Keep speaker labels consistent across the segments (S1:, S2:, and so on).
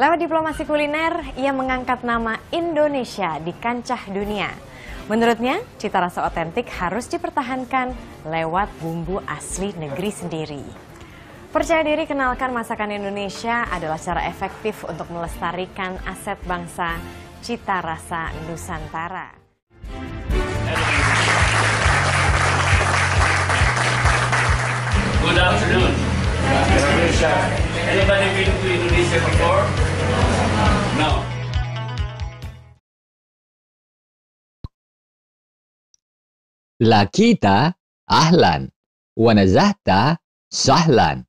S1: Lewat diplomasi kuliner, ia mengangkat nama Indonesia di kancah dunia. Menurutnya, cita rasa otentik harus dipertahankan lewat bumbu asli negeri sendiri. Percaya diri kenalkan masakan Indonesia adalah cara efektif untuk melestarikan aset bangsa cita rasa Nusantara. Good afternoon. Indonesia. Anybody been to
S2: Indonesia before? lakita ahlan wa nazahta sahlan.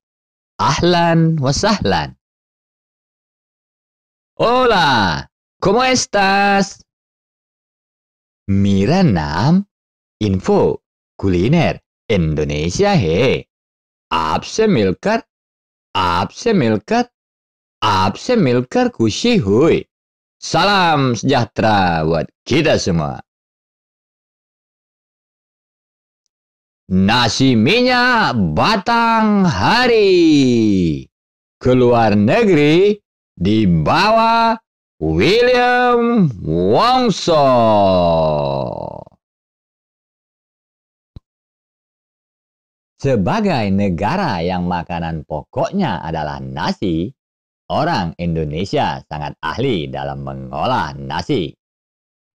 S2: Ahlan wa sahlan. Hola, como estas? Mira nam info kuliner Indonesia
S1: he. apse milkar apse milkar apse milkar kushi hui Salam sejahtera buat
S2: kita semua. Nasi
S1: minyak batang hari. Keluar negeri di bawah William Wongso. Sebagai negara yang makanan pokoknya adalah nasi, orang Indonesia sangat ahli dalam mengolah nasi.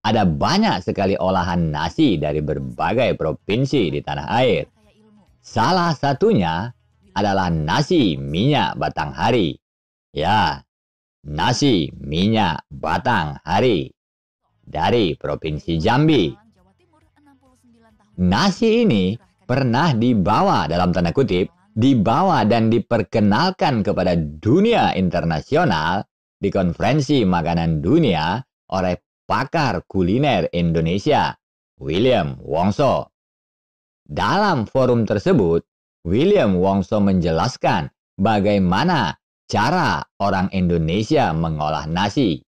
S1: Ada banyak sekali olahan nasi dari berbagai provinsi di tanah air. Salah satunya adalah nasi minyak batang hari. Ya, nasi minyak batang hari dari Provinsi Jambi. Nasi ini pernah dibawa dalam tanda kutip, dibawa dan diperkenalkan kepada dunia internasional di konferensi makanan dunia oleh pakar kuliner Indonesia, William Wongso. Dalam forum tersebut, William Wongso menjelaskan bagaimana cara orang Indonesia mengolah nasi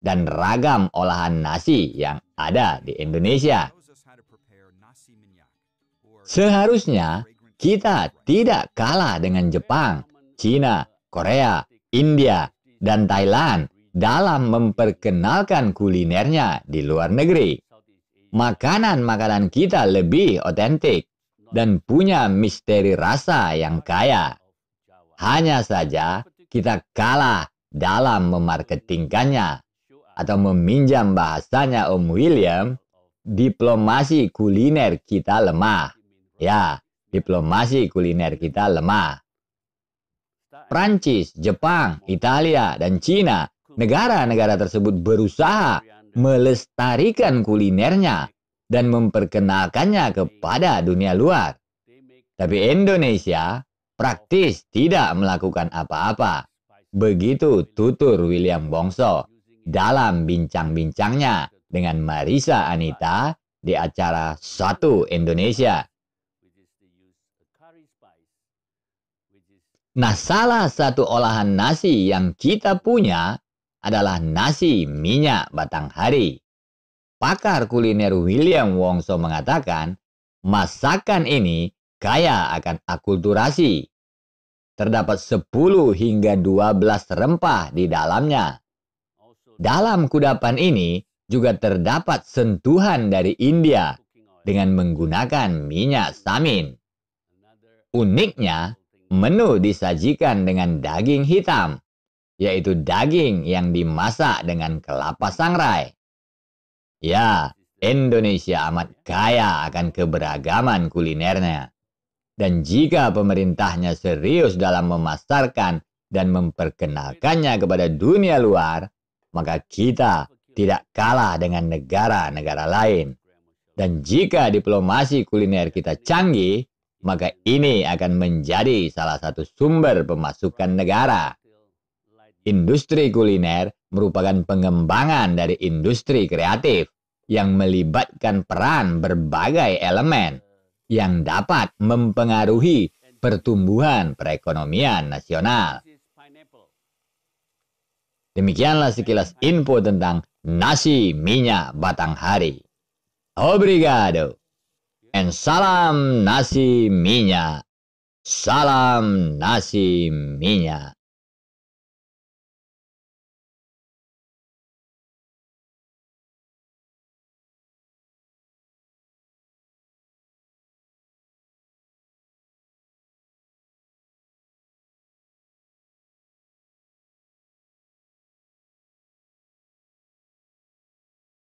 S1: dan ragam olahan nasi yang ada di Indonesia. Seharusnya kita tidak kalah dengan Jepang, Cina, Korea, India, dan Thailand dalam memperkenalkan kulinernya di luar negeri. Makanan-makanan kita lebih otentik dan punya misteri rasa yang kaya. Hanya saja kita kalah dalam memarketingkannya atau meminjam bahasanya Om William, diplomasi kuliner kita lemah. Ya, diplomasi kuliner kita lemah. Prancis, Jepang, Italia, dan Cina negara-negara tersebut berusaha melestarikan kulinernya dan memperkenalkannya kepada dunia luar. Tapi Indonesia praktis tidak melakukan apa-apa. Begitu tutur William Bongso dalam bincang-bincangnya dengan Marisa Anita di acara Satu Indonesia. Nah, salah satu olahan nasi yang kita punya adalah nasi minyak batang hari. Pakar kuliner William Wongso mengatakan, masakan ini kaya akan akulturasi. Terdapat 10 hingga 12 rempah di dalamnya. Dalam kudapan ini juga terdapat sentuhan dari India dengan menggunakan minyak samin. Uniknya, menu disajikan dengan daging hitam yaitu daging yang dimasak dengan kelapa sangrai. Ya, Indonesia amat kaya akan keberagaman kulinernya. Dan jika pemerintahnya serius dalam memasarkan dan memperkenalkannya kepada dunia luar, maka kita tidak kalah dengan negara-negara lain. Dan jika diplomasi kuliner kita canggih, maka ini akan menjadi salah satu sumber pemasukan negara. Industri kuliner merupakan pengembangan dari industri kreatif yang melibatkan peran berbagai elemen yang dapat mempengaruhi pertumbuhan perekonomian nasional. Demikianlah sekilas info tentang nasi minyak batang hari. Obrigado. And salam nasi minyak. Salam nasi minyak.